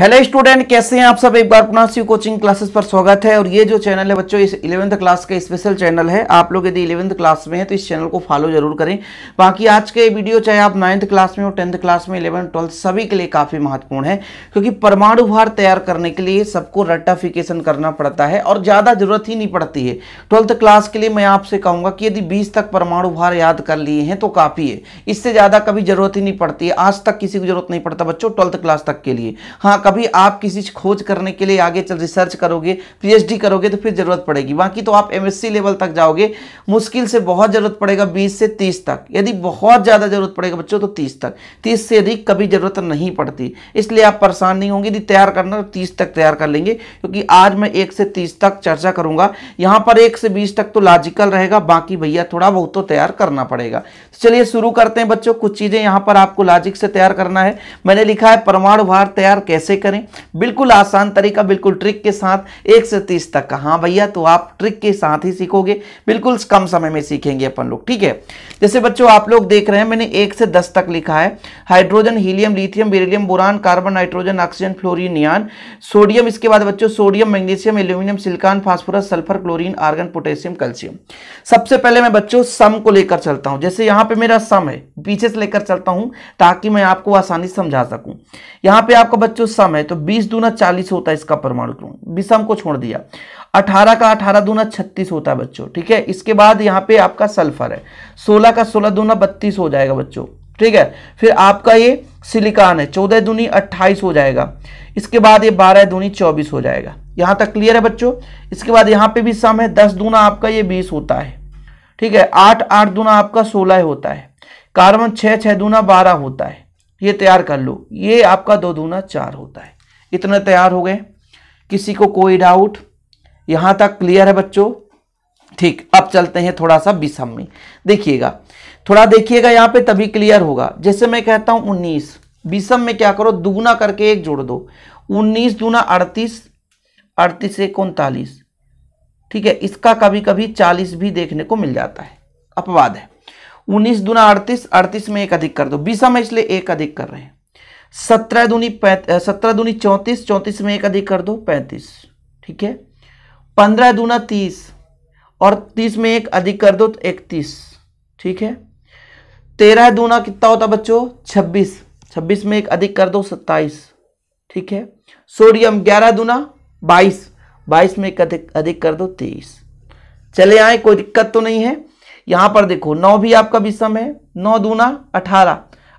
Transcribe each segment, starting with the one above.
hello student कैसे हैं आप सब एक बार पुनः सी कोचिंग क्लासेस पर स्वागत है और ये जो चैनल है बच्चों इस इलेवंथ क्लास का स्पेशल चैनल है आप लोग यदि इलेवंथ क्लास में हैं तो इस चैनल को फॉलो जरूर करें बाकी आज के वीडियो चाहे आप नाइन्थ क्लास में हो टेंथ क्लास में इलेवंथ ट्वेल्थ सभी के लिए काफ़ी महत्वपूर्ण है क्योंकि परमाणु भार तैयार करने के लिए सबको रट्टाफिकेशन करना पड़ता है और ज़्यादा जरूरत ही नहीं पड़ती है ट्वेल्थ क्लास के लिए मैं आपसे कहूँगा कि यदि बीस तक परमाणु भार याद कर लिए हैं तो काफ़ी है इससे ज़्यादा कभी जरूरत ही नहीं पड़ती है आज तक किसी को जरूरत नहीं पड़ता बच्चों ट्वेल्थ क्लास तक के लिए हाँ कभी आप किसी खोज करने के लिए आगे चल रिसर्च करोगे पीएचडी करोगे तो फिर ज़रूरत पड़ेगी बाकी तो आप एमएससी लेवल तक जाओगे मुश्किल से बहुत ज़रूरत पड़ेगा बीस से तीस तक यदि बहुत ज़्यादा ज़रूरत पड़ेगा बच्चों तो तीस तक तीस से अधिक कभी ज़रूरत नहीं पड़ती इसलिए आप परेशान नहीं होंगे यदि तैयार करना तो तीस तक तैयार कर लेंगे क्योंकि आज मैं एक से तीस तक चर्चा करूंगा यहां पर एक से बीस तक तो लॉजिकल रहेगा बाकी भैया थोड़ा बहुत तो तैयार करना पड़ेगा तो चलिए शुरू करते हैं बच्चों कुछ चीज़ें यहां पर आपको लॉजिक से तैयार करना है मैंने लिखा है परमाणु भार तैयार कैसे करें बिल्कुल आसान तरीका बिल्कुल ट्रिक के साथ एक से तीस तक का हाँ भैया तो आप ट्रिक के साथ ही सीखोगे बिल्कुल कम समय में सीखेंगे अपन लोग ठीक है जैसे बच्चों आप लोग देख रहे हैं मैंने एक से दस तक लिखा है hydrogen helium lithium beryllium boron carbon nitrogen oxygen fluorine neon sodium इसके बाद बच्चों sodium magnesium aluminium silicon phosphorus sulphur chlorine argon potassium calcium सबसे पहले मैं बच्चों सम को लेकर चलता हूँ जैसे यहाँ पर मेरा सम है पीछे से लेकर चलता हूँ ताकि मैं आपको आसानी समझा सकूँ यहाँ पे आपका बच्चों सम विषम है तो बीस दूना चालीस होता है इसका परमाणु क्रम विषम को छोड़ दिया अठारह का अठारह दूना छत्तीस होता है बच्चों ठीक है इसके बाद यहाँ पे आपका सल्फर है सोलह का सोलह दूना बत्तीस हो जाएगा बच्चों ठीक है फिर आपका ये सिलिकॉन है चौदह दूनी अट्ठाईस हो जाएगा इसके बाद ये बारह दूनी चौबीस हो जाएगा यहाँ तक क्लियर है बच्चों इसके बाद यहाँ पे भी सम है दस दूना आपका ये बीस होता है ठीक है आठ आठ दूना आपका सोलह होता है कार्बन छः छः दूना बारह होता है ये तैयार कर लो ये आपका दो दूना चार होता है इतना तैयार हो गए किसी को कोई डाउट यहां तक क्लियर है बच्चों ठीक अब चलते हैं थोड़ा सा विषम में देखिएगा थोड़ा देखिएगा यहाँ पे तभी क्लियर होगा जैसे मैं कहता हूं उन्नीस विषम में क्या करो दुगुना करके एक जोड़ दो उन्नीस दूना अड़तीस अड़तीस एक उनतालीस ठीक है इसका कभी कभी चालीस भी देखने को मिल जाता है अपवाद है उन्नीस दुना अड़तीस अड़तीस में एक अधिक कर दो बीस हम इसलिए एक अधिक कर रहे हैं सत्रह दूनी सत्रह दूनी चौंतीस चौंतीस में एक अधिक कर दो पैंतीस ठीक है पंद्रह दूना तीस और तीस में एक अधिक कर दो तो इकतीस ठीक है तेरह दूना कितना होता बच्चों छब्बीस छब्बीस में एक अधिक कर दो सत्ताईस ठीक है सोडियम ग्यारह दूना बाईस बाईस में एक अधिक अधिक कर दो तेईस चले आए कोई दिक्कत तो नहीं है यहां पर देखो नौ भी आपका विषम है नौ दूना अठारह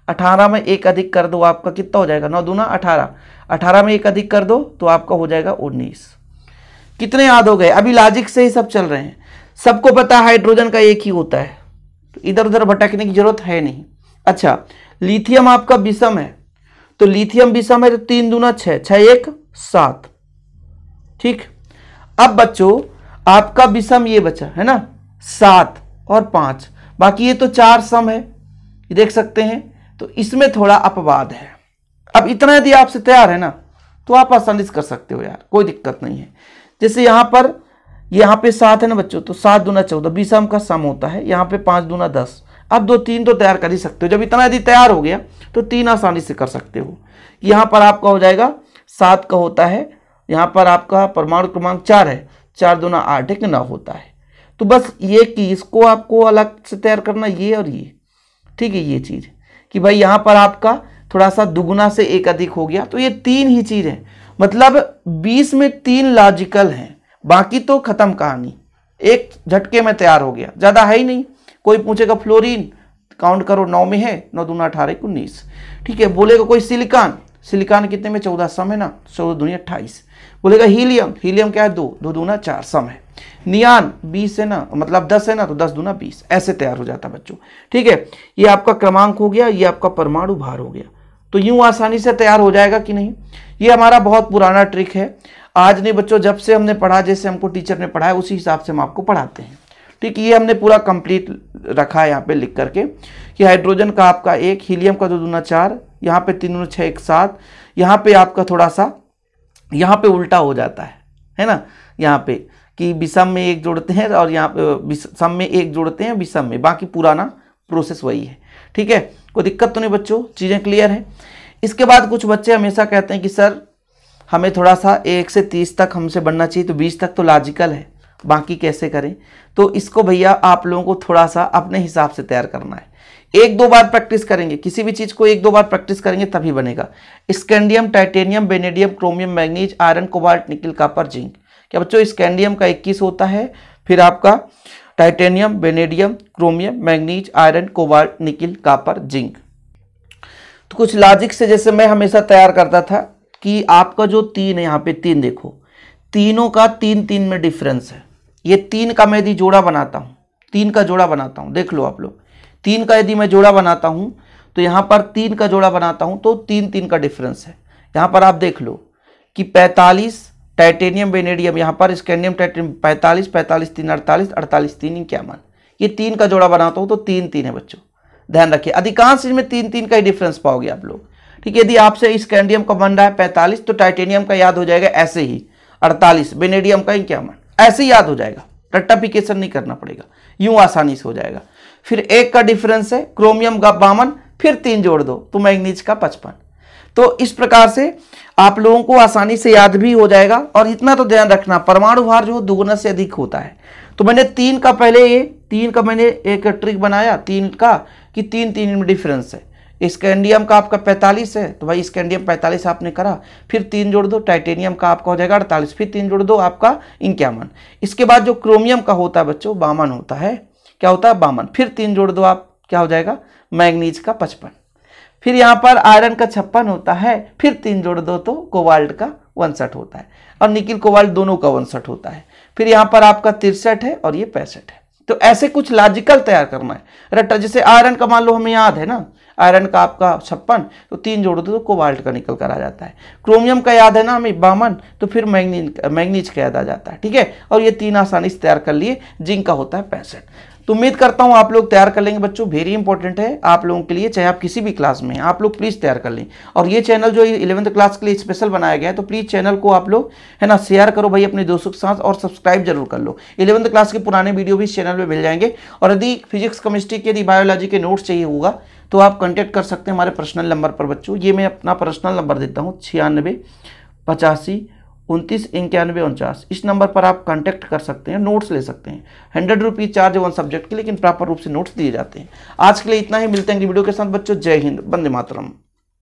अठारह में एक अधिक कर दो आपका कितना हो जाएगा नौ दूना अठारह अठारह में एक अधिक कर दो तो आपका हो जाएगा उन्नीस कितने याद हो गए अभी लॉजिक से ही सब चल रहे हैं सबको पता हाइड्रोजन का एक ही होता है तो इधर उधर भटकने की जरूरत है नहीं अच्छा लिथियम आपका विषम है तो लिथियम विषम है तो तीन दूना छः छः एक सात ठीक अब बच्चों आपका विषम ये बचा है ना सात और पाँच बाकी ये तो चार सम है ये देख सकते हैं तो इसमें थोड़ा अपवाद है अब इतना यदि आपसे तैयार है ना तो आप आसानी से कर सकते हो यार कोई दिक्कत नहीं है जैसे यहाँ पर यहाँ पे सात है ना बच्चों तो सात दूना चौदह बीसम का सम होता है यहाँ पे पांच दूना दस अब दो तीन तो तैयार कर ही सकते हो जब इतना यदि तैयार हो गया तो तीन आसानी से कर सकते हो यहाँ पर आपका हो जाएगा सात का होता है यहाँ पर आपका परमाणु क्रमांक चार है चार दूना आठ एक नौ होता है तो बस ये कि इसको आपको अलग से तैयार करना ये और ये ठीक है ये चीज़ कि भाई यहाँ पर आपका थोड़ा सा दुगुना से एक अधिक हो गया तो ये तीन ही चीज़ है मतलब बीस में तीन लॉजिकल हैं बाकी तो ख़त्म कहानी एक झटके में तैयार हो गया ज़्यादा है ही नहीं कोई पूछेगा फ्लोरीन काउंट करो नौ में है नौ दूना अठारह उन्नीस ठीक है बोलेगा कोई सिलिकॉन सिलिकॉन कितने में चौदह सौ में ना चौदह दुनिया अट्ठाईस बोलेगा हीलियम हीलियम क्या है दो दो दूना चार सम है नियान बीस है ना मतलब दस है ना तो दस दूना बीस ऐसे तैयार हो जाता है बच्चों ठीक है ये आपका क्रमांक हो गया ये आपका परमाणु भार हो गया तो यूं आसानी से तैयार हो जाएगा कि नहीं ये हमारा बहुत पुराना ट्रिक है आज नहीं बच्चों जब से हमने पढ़ा जैसे हमको टीचर ने पढ़ाया उसी हिसाब से हम आपको पढ़ाते हैं ठीक ये हमने पूरा कंप्लीट रखा है यहाँ पे लिख करके कि हाइड्रोजन का आपका एक हीलियम का दो दूना चार यहाँ पे तीन दूना छः एक सात यहाँ पे आपका थोड़ा सा यहाँ पे उल्टा हो जाता है है ना यहाँ पे कि विषम में एक जोड़ते हैं और यहाँ पे विषम में एक जोड़ते हैं विषम में बाकी पुराना प्रोसेस वही है ठीक है कोई दिक्कत तो नहीं बच्चों चीज़ें क्लियर है इसके बाद कुछ बच्चे हमेशा कहते हैं कि सर हमें थोड़ा सा एक से तीस तक हमसे बनना चाहिए तो बीस तक तो लॉजिकल है बाकी कैसे करें तो इसको भैया आप लोगों को थोड़ा सा अपने हिसाब से तैयार करना है एक दो बार प्रैक्टिस करेंगे किसी भी चीज़ को एक दो बार प्रैक्टिस करेंगे तभी बनेगा scandium titanium vanadium chromium manganese iron cobalt nickel copper zinc क्या बच्चों स्कैंडियम का 21 होता है फिर आपका titanium vanadium chromium manganese iron cobalt nickel copper zinc तो कुछ लॉजिक से जैसे मैं हमेशा तैयार करता था कि आपका जो तीन है यहाँ पे तीन देखो तीनों का तीन तीन में डिफरेंस है ये तीन का मैं यदि जोड़ा बनाता हूँ तीन का जोड़ा बनाता हूँ देख लो आप लोग तीन का यदि मैं जोड़ा बनाता हूं तो यहां पर तीन का जोड़ा बनाता हूं तो तीन तीन का डिफरेंस है यहां पर आप देख लो कि पैंतालीस टाइटेनियम बेनेडियम यहां पर स्कैंडियम टाइटेनियम पैंतालीस पैंतालीस तीन अड़तालीस अड़तालीस तीन इक्यावन ये तीन का जोड़ा बनाता हूं तो तीन तीन है बच्चों ध्यान रखिए अधिकांश इसमें तीन तीन का ही डिफरेंस पाओगे आप लोग ठीक है यदि आपसे स्कैंडियम का बन रहा है पैंतालीस तो टाइटेनियम का याद हो जाएगा ऐसे ही अड़तालीस बेनेडियम का इक्यावन ऐसे याद हो जाएगा रट्टाफिकेशन नहीं करना पड़ेगा यूं आसानी से हो जाएगा फिर एक का डिफरेंस है क्रोमियम का बावन फिर तीन जोड़ दो तो मैग्नीज का पचपन तो इस प्रकार से आप लोगों को आसानी से याद भी हो जाएगा और इतना तो ध्यान रखना परमाणु भार जो दुगुना से अधिक होता है तो मैंने तीन का पहले ये तीन का मैंने एक ट्रिक बनाया तीन का कि तीन तीन में डिफरेंस है स्कैंडियम का आपका 45 है तो भाई स्कैंडियम 45 आपने करा फिर तीन जोड़ दो टाइटेनियम का आपका हो जाएगा अड़तालीस फिर तीन जोड़ दो आपका इंक्यावन इसके बाद जो क्रोमियम का होता है बच्चों बावन होता है क्या होता है बावन फिर तीन जोड़ दो आप क्या हो जाएगा मैग्नीज का पचपन फिर यहाँ पर आयरन का छप्पन होता है फिर तीन जोड़ दो तो कोवाल्ट का उनसठ होता है और निकिल कोवाल्ट दोनों का उनसठ होता है फिर यहाँ पर आपका तिरसठ है और ये पैंसठ है तो ऐसे कुछ लॉजिकल तैयार करना है रट्टा जैसे आयरन का मान लो हमें याद है ना आयरन का आपका छप्पन तो तीन जोड़ दो तो कोवाल्ट का निकल कर आ जाता है क्रोमियम का याद है ना हमें बामन तो फिर मैग्नीज मैग्नीज का याद आ जाता है ठीक है और ये तीन आसानी से तैयार कर लिए जिंक का होता है पैंसठ तो उम्मीद करता हूँ आप लोग तैयार कर लेंगे बच्चों वेरी इंपॉर्टेंट है आप लोगों के लिए चाहे आप किसी भी क्लास में आप लोग प्लीज़ तैयार कर लें और ये चैनल जो इलेवंथ क्लास के लिए स्पेशल बनाया गया है तो प्लीज़ चैनल को आप लोग है ना शेयर करो भाई अपने दोस्तों के साथ और सब्सक्राइब जरूर कर लो इलेवंथ क्लास के पुराने वीडियो भी इस चैनल पर मिल जाएंगे और यदि फिजिक्स केमिस्ट्री के यदि बायोलॉजी के नोट्स चाहिए होगा तो आप कॉन्टैक्ट कर सकते हैं हमारे पर्सनल नंबर पर बच्चों ये मैं अपना पर्सनल नंबर देता हूँ छियानवे पचासी उनतीस इक्यानवे उनचास इस नंबर पर आप कांटेक्ट कर सकते हैं नोट्स ले सकते हैं hundred rupees charge one subject के लेकिन प्रॉपर रूप से नोट्स दिए जाते हैं आज के लिए इतना ही मिलते हैं वीडियो के साथ बच्चों जय हिंद बंदे मातरम